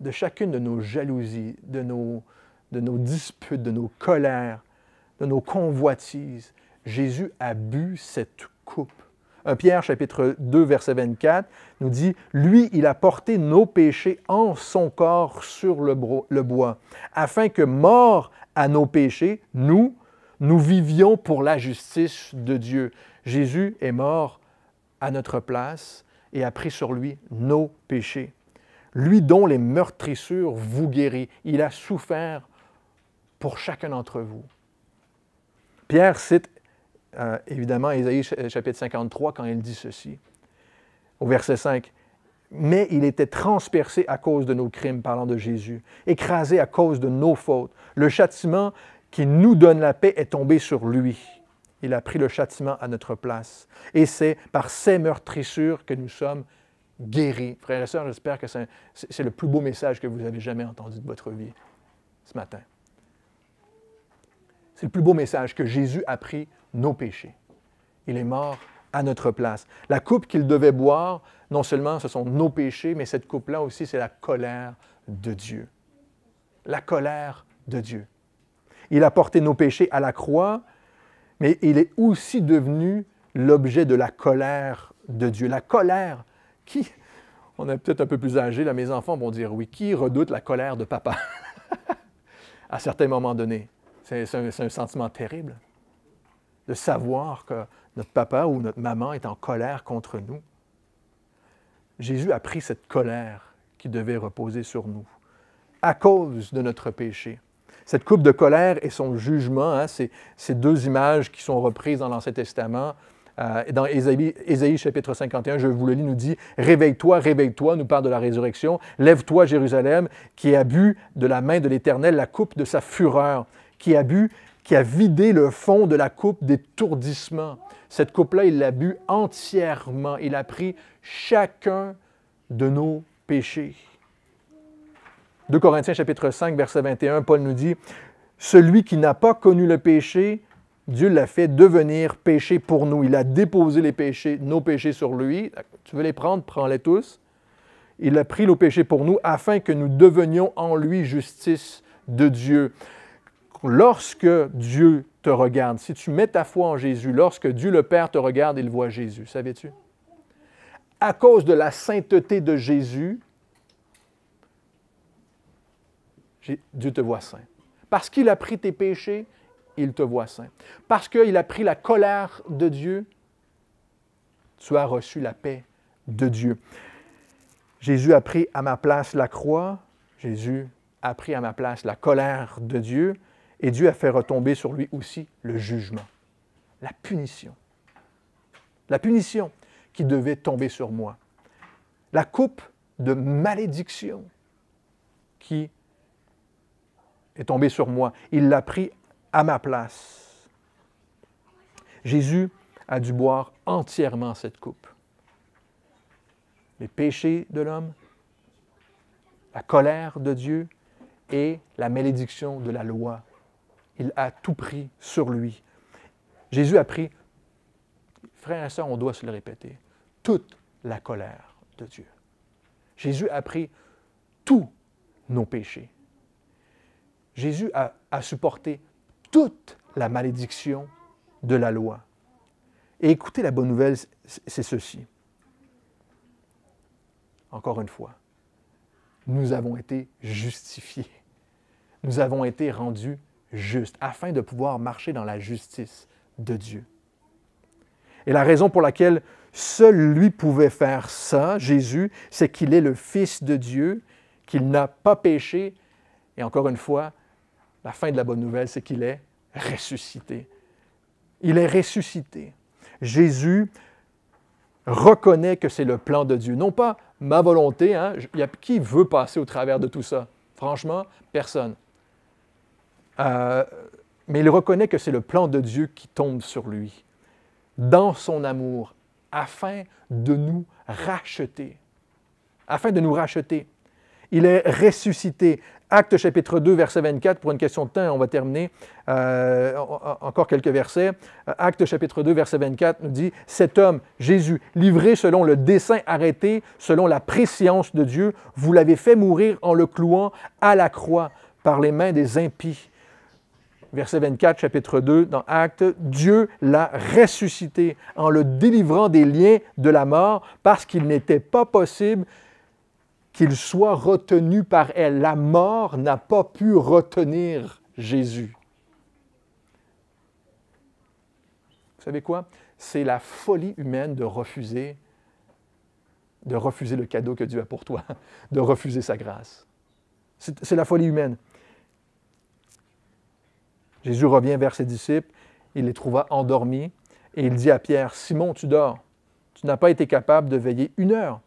de chacune de nos jalousies, de nos, de nos disputes, de nos colères, de nos convoitises. Jésus a bu cette coupe. 1 Pierre chapitre 2 verset 24 nous dit, Lui, il a porté nos péchés en son corps sur le, bois, afin que mort à nos péchés, nous, nous vivions pour la justice de Dieu. Jésus est mort à notre place et a pris sur lui nos péchés. Lui dont les meurtrissures vous guérit. Il a souffert pour chacun d'entre vous. Pierre cite euh, évidemment Ésaïe chapitre 53 quand il dit ceci, au verset 5. Mais il était transpercé à cause de nos crimes, parlant de Jésus, écrasé à cause de nos fautes. Le châtiment qui nous donne la paix est tombé sur lui. Il a pris le châtiment à notre place. Et c'est par ses meurtrissures que nous sommes guéris. Frères et sœurs, j'espère que c'est le plus beau message que vous avez jamais entendu de votre vie ce matin. C'est le plus beau message que Jésus a pris nos péchés. Il est mort à notre place. La coupe qu'il devait boire, non seulement ce sont nos péchés, mais cette coupe-là aussi, c'est la colère de Dieu. La colère de Dieu. Il a porté nos péchés à la croix, mais il est aussi devenu l'objet de la colère de Dieu. La colère qui, on est peut-être un peu plus âgé, là, mes enfants vont dire oui, qui redoute la colère de papa à certains moments donnés? C'est un, un, sentiment terrible de savoir que notre papa ou notre maman est en colère contre nous. Jésus a pris cette colère qui devait reposer sur nous à cause de notre péché. Cette coupe de colère et son jugement, hein, c'est ces deux images qui sont reprises dans l'Ancien Testament. Euh, dans Ésaïe, chapitre 51, je vous le lis, nous dit Réveille-toi, réveille-toi, nous parle de la résurrection. Lève-toi, Jérusalem, qui a bu de la main de l'Éternel la coupe de sa fureur, qui a bu, qui a vidé le fond de la coupe d'étourdissement. Cette coupe-là, il l'a bu entièrement. Il a pris chacun de nos péchés. 2 Corinthiens chapitre 5, verset 21, Paul nous dit, Celui qui n'a pas connu le péché, Dieu l'a fait devenir péché pour nous. Il a déposé les péchés, nos péchés sur lui. Tu veux les prendre, prends-les tous. Il a pris nos péchés pour nous afin que nous devenions en lui justice de Dieu. Lorsque Dieu te regarde, si tu mets ta foi en Jésus, lorsque Dieu le Père te regarde, il voit Jésus, savais-tu? À cause de la sainteté de Jésus, Dieu te voit saint. Parce qu'il a pris tes péchés, il te voit saint. Parce qu'il a pris la colère de Dieu, tu as reçu la paix de Dieu. Jésus a pris à ma place la croix, Jésus a pris à ma place la colère de Dieu, et Dieu a fait retomber sur lui aussi le jugement, la punition. La punition qui devait tomber sur moi. La coupe de malédiction qui est tombé sur moi. Il l'a pris à ma place. Jésus a dû boire entièrement cette coupe. Les péchés de l'homme, la colère de Dieu et la malédiction de la loi. Il a tout pris sur lui. Jésus a pris, frère et sœurs, on doit se le répéter, toute la colère de Dieu. Jésus a pris tous nos péchés. Jésus a, supporté toute la malédiction de la loi. Et écoutez la bonne nouvelle, c'est ceci. Encore une fois, nous avons été justifiés. Nous avons été rendus justes afin de pouvoir marcher dans la justice de Dieu. Et la raison pour laquelle seul lui pouvait faire ça, Jésus, c'est qu'il est le Fils de Dieu, qu'il n'a pas péché, et encore une fois, la fin de la bonne nouvelle, c'est qu'il est ressuscité. Il est ressuscité. Jésus reconnaît que c'est le plan de Dieu. Non pas ma volonté, hein, a, qui veut passer au travers de tout ça? Franchement, personne. Euh, mais il reconnaît que c'est le plan de Dieu qui tombe sur lui, dans son amour, afin de nous racheter. Afin de nous racheter. Il est ressuscité. Acte chapitre 2, verset 24, pour une question de temps, on va terminer euh, encore quelques versets. Euh, Acte chapitre 2, verset 24 nous dit, Cet homme, Jésus, livré selon le dessein arrêté, selon la préscience de Dieu, vous l'avez fait mourir en le clouant à la croix par les mains des impies. Verset 24, chapitre 2, dans Acte, Dieu l'a ressuscité en le délivrant des liens de la mort parce qu'il n'était pas possible qu'il soit retenu par elle. La mort n'a pas pu retenir Jésus. Vous savez quoi? C'est la folie humaine de refuser, de refuser le cadeau que Dieu a pour toi, de refuser sa grâce. C'est la folie humaine. Jésus revient vers ses disciples, il les trouva endormis, et il dit à Pierre, Simon, tu dors, tu n'as pas été capable de veiller une heure.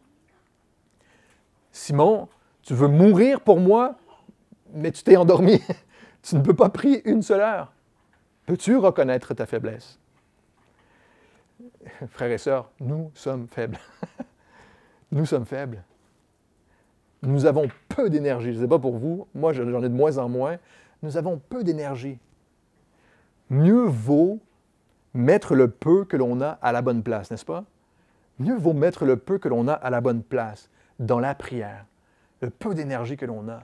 Simon, tu veux mourir pour moi, mais tu t'es endormi. tu ne peux pas prier une seule heure. Peux-tu reconnaître ta faiblesse? Frères et sœurs, nous sommes faibles. nous sommes faibles. Nous avons peu d'énergie. Je ne sais pas pour vous, moi j'en ai de moins en moins. Nous avons peu d'énergie. Mieux vaut mettre le peu que l'on a à la bonne place, n'est-ce pas? Mieux vaut mettre le peu que l'on a à la bonne place dans la prière, le peu d'énergie que l'on a,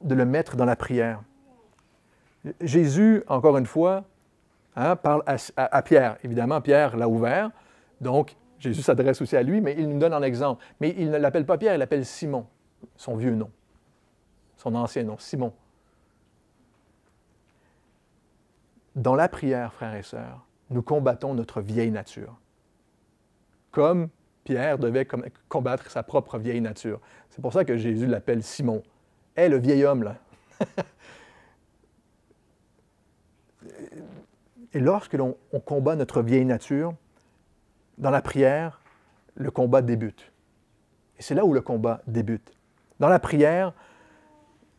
de le mettre dans la prière. Jésus, encore une fois, hein, parle à, à, Pierre. Évidemment, Pierre l'a ouvert, donc Jésus s'adresse aussi à lui, mais il nous donne un exemple. Mais il ne l'appelle pas Pierre, il l'appelle Simon, son vieux nom, son ancien nom, Simon. Dans la prière, frères et sœurs, nous combattons notre vieille nature. Comme Pierre devait combattre sa propre vieille nature. C'est pour ça que Jésus l'appelle Simon. Hé, eh, le vieil homme, là. Et lorsque l'on combat notre vieille nature, dans la prière, le combat débute. Et c'est là où le combat débute. Dans la prière,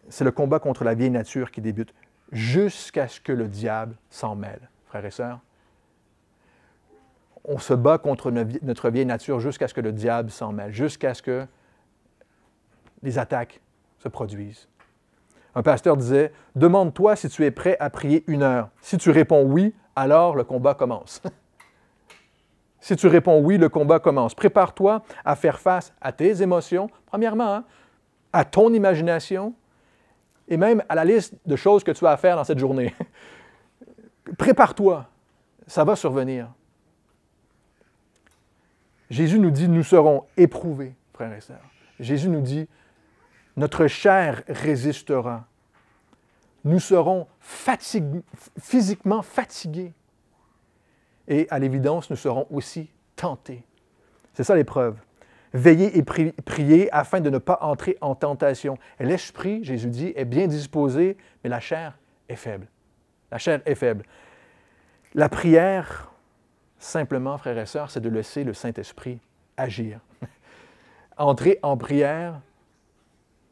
c'est le combat contre la vieille nature qui débute, jusqu'à ce que le diable s'en mêle, frères et sœurs on se bat contre notre vieille nature jusqu'à ce que le diable s'en mêle, jusqu'à ce que les attaques se produisent. Un pasteur disait, demande-toi si tu es prêt à prier une heure. Si tu réponds oui, alors le combat commence. si tu réponds oui, le combat commence. Prépare-toi à faire face à tes émotions, premièrement, hein, à ton imagination et même à la liste de choses que tu as à faire dans cette journée. Prépare-toi, ça va survenir. Jésus nous dit, nous serons éprouvés, frères et sœurs. Jésus nous dit, notre chair résistera. Nous serons physiquement fatigués. Et à l'évidence, nous serons aussi tentés. C'est ça l'épreuve. Veillez et priez afin de ne pas entrer en tentation. l'esprit, Jésus dit, est bien disposé, mais la chair est faible. La chair est faible. La prière Simplement, frères et sœurs, c'est de laisser le Saint-Esprit agir. Entrer en prière,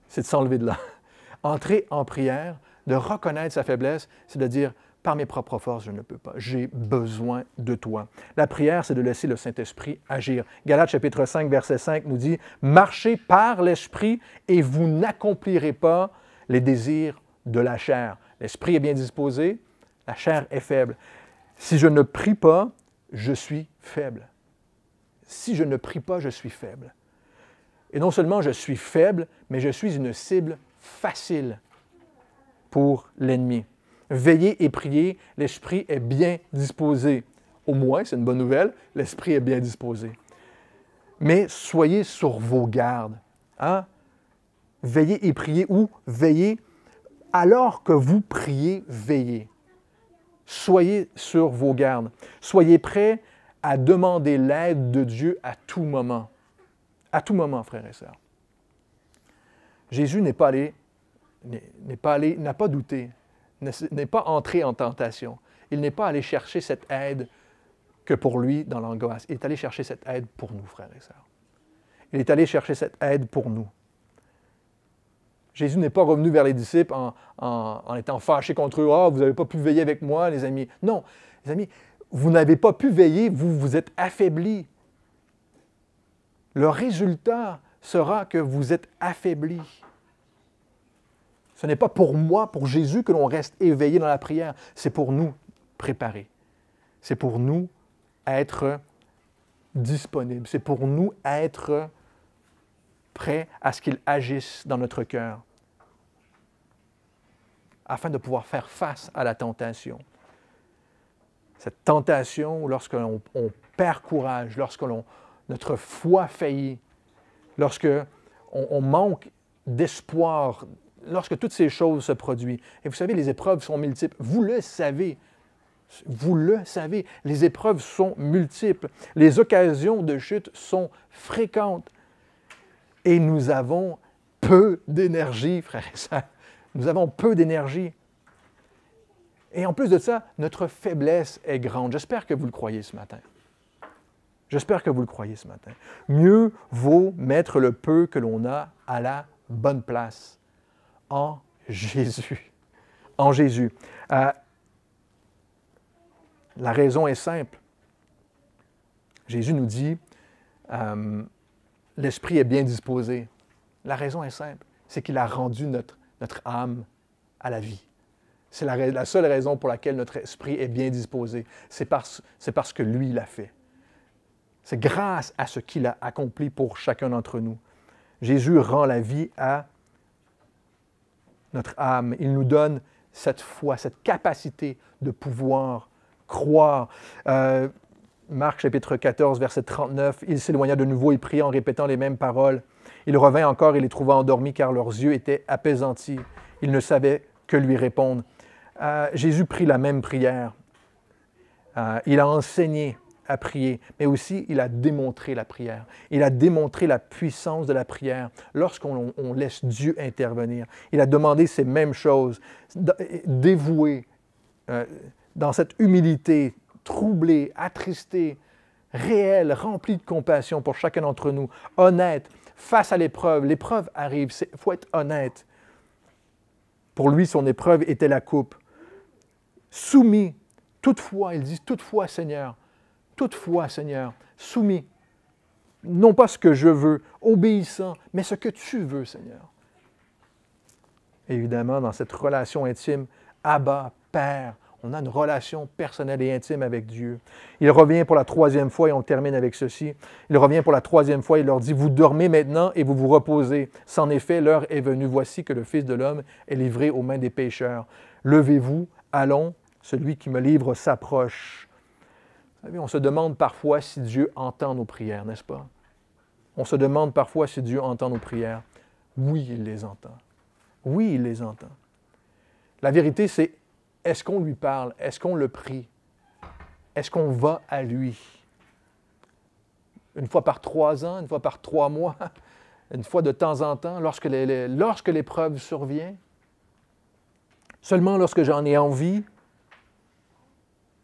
c'est de s'enlever de là. Entrer en prière, de reconnaître sa faiblesse, c'est de dire, par mes propres forces, je ne peux pas. J'ai besoin de toi. La prière, c'est de laisser le Saint-Esprit agir. Galates chapitre 5, verset 5 nous dit, Marchez par l'Esprit et vous n'accomplirez pas les désirs de la chair. L'Esprit est bien disposé, la chair est faible. Si je ne prie pas, je suis faible. Si je ne prie pas, je suis faible. Et non seulement je suis faible, mais je suis une cible facile pour l'ennemi. Veillez et priez, l'esprit est bien disposé. Au moins, c'est une bonne nouvelle, l'esprit est bien disposé. Mais soyez sur vos gardes. Hein. Veillez et priez ou veillez alors que vous priez, veillez. Soyez sur vos gardes. Soyez prêts à demander l'aide de Dieu à tout moment. À tout moment, frères et sœurs. Jésus n'est pas allé, n'est pas allé, n'a pas douté, n'est pas entré en tentation. Il n'est pas allé chercher cette aide que pour lui dans l'angoisse. Il est allé chercher cette aide pour nous, frères et sœurs. Il est allé chercher cette aide pour nous. Jésus n'est pas revenu vers les disciples en, étant fâché contre eux. Ah, vous n'avez pas pu veiller avec moi, les amis. Non, les amis, vous n'avez pas pu veiller, vous vous êtes affaiblis. Le résultat sera que vous êtes affaiblis. Ce n'est pas pour moi, pour Jésus, que l'on reste éveillé dans la prière. C'est pour nous préparer. C'est pour nous être disponible. C'est pour nous être prêt à ce qu'ils agissent dans notre cœur afin de pouvoir faire face à la tentation. Cette tentation, lorsque l'on perd courage, lorsque notre foi faillit, lorsque on, manque d'espoir, lorsque toutes ces choses se produisent. Et vous savez, les épreuves sont multiples. Vous le savez. Vous le savez, les épreuves sont multiples. Les occasions de chute sont fréquentes. Et nous avons peu d'énergie, frères et sœurs. Nous avons peu d'énergie. Et en plus de ça, notre faiblesse est grande. J'espère que vous le croyez ce matin. J'espère que vous le croyez ce matin. Mieux vaut mettre le peu que l'on a à la bonne place, en Jésus. En Jésus. Euh, la raison est simple. Jésus nous dit, euh, l'esprit est bien disposé? La raison est simple, c'est qu'il a rendu notre, notre âme à la vie. C'est la, seule raison pour laquelle notre esprit est bien disposé. C'est parce, parce que lui l'a fait. C'est grâce à ce qu'il a accompli pour chacun d'entre nous. Jésus rend la vie à notre âme. Il nous donne cette foi, cette capacité de pouvoir croire. Euh, Marc chapitre 14, verset 39, il s'éloigna de nouveau et pria en répétant les mêmes paroles. Il revint encore et les trouva endormis car leurs yeux étaient apaisantis. Ils ne savaient que lui répondre. Euh, Jésus prit la même prière. Euh, il a enseigné à prier, mais aussi il a démontré la prière. Il a démontré la puissance de la prière lorsqu'on laisse Dieu intervenir. Il a demandé ces mêmes choses, dévoué, euh, dans cette humilité, troublé, attristé, réel, rempli de compassion pour chacun d'entre nous, honnête, face à l'épreuve. L'épreuve arrive, il faut être honnête. Pour lui, son épreuve était la coupe. Soumis, toutefois, il dit, toutefois Seigneur, toutefois Seigneur, soumis, non pas ce que je veux, obéissant, mais ce que tu veux Seigneur. Évidemment, dans cette relation intime, Abba, Père, on a une relation personnelle et intime avec Dieu. Il revient pour la troisième fois, et on termine avec ceci. Il revient pour la troisième fois, et il leur dit, vous dormez maintenant et vous vous reposez. C'en effet, l'heure est venue. Voici que le Fils de l'homme est livré aux mains des pécheurs. Levez-vous, allons, celui qui me livre s'approche. on se demande parfois si Dieu entend nos prières, n'est-ce pas? On se demande parfois si Dieu entend nos prières. Oui, il les entend. Oui, il les entend. La vérité, c'est est-ce qu'on lui parle? Est-ce qu'on le prie? Est-ce qu'on va à lui? Une fois par trois ans, une fois par trois mois, une fois de temps en temps, lorsque, lorsque l'épreuve survient? Seulement lorsque j'en ai envie,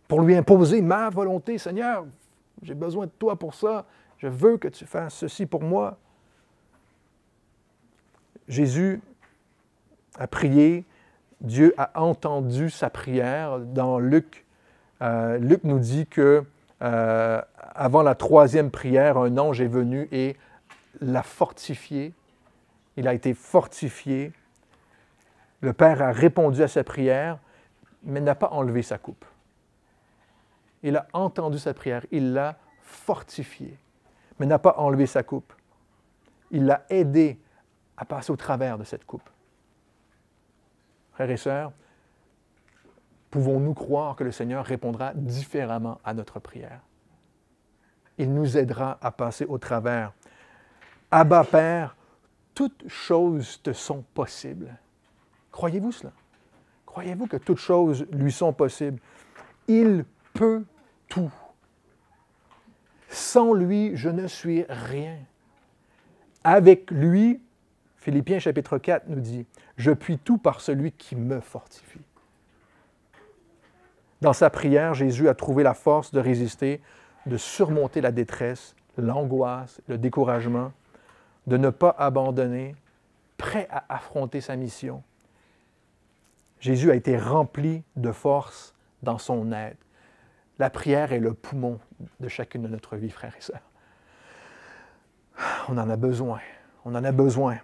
pour lui imposer ma volonté, Seigneur, j'ai besoin de toi pour ça, je veux que tu fasses ceci pour moi. Jésus a prié Dieu a entendu sa prière. Dans Luc, euh, Luc nous dit que euh, avant la troisième prière, un ange est venu et l'a fortifié. Il a été fortifié. Le Père a répondu à sa prière, mais n'a pas enlevé sa coupe. Il a entendu sa prière, il l'a fortifié, mais n'a pas enlevé sa coupe. Il l'a aidé à passer au travers de cette coupe. Frères et sœurs, pouvons-nous croire que le Seigneur répondra différemment à notre prière? Il nous aidera à passer au travers. Abba Père, toutes choses te sont possibles. Croyez-vous cela? Croyez-vous que toutes choses lui sont possibles? Il peut tout. Sans lui, je ne suis rien. Avec lui, Philippiens chapitre 4 nous dit, Je puis tout par celui qui me fortifie. Dans sa prière, Jésus a trouvé la force de résister, de surmonter la détresse, l'angoisse, le découragement, de ne pas abandonner, prêt à affronter sa mission. Jésus a été rempli de force dans son aide. La prière est le poumon de chacune de notre vie, frères et sœurs. On en a besoin. On en a besoin.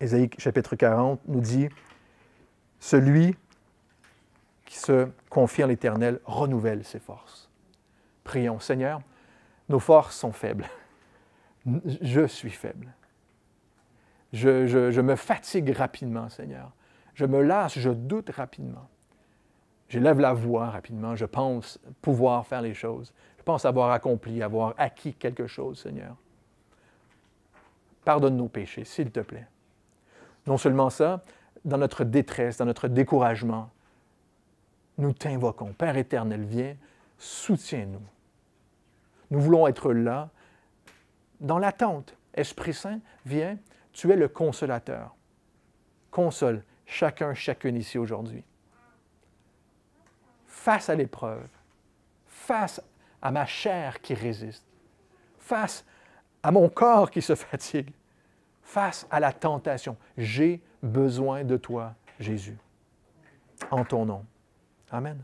Ésaïe chapitre 40 nous dit, Celui qui se confie en l'Éternel renouvelle ses forces. Prions, Seigneur, nos forces sont faibles. Je suis faible. Je, je me fatigue rapidement, Seigneur. Je me lasse, je doute rapidement. J'élève la voix rapidement. Je pense pouvoir faire les choses. Je pense avoir accompli, avoir acquis quelque chose, Seigneur. Pardonne nos péchés, s'il te plaît. Non seulement ça, dans notre détresse, dans notre découragement, nous t'invoquons. Père éternel, viens, soutiens-nous. Nous voulons être là, dans l'attente. Esprit Saint, viens, tu es le consolateur. Console chacun, chacune ici aujourd'hui. Face à l'épreuve, face à ma chair qui résiste, face à mon corps qui se fatigue, face à la tentation. J'ai besoin de toi, Jésus, en ton nom. Amen.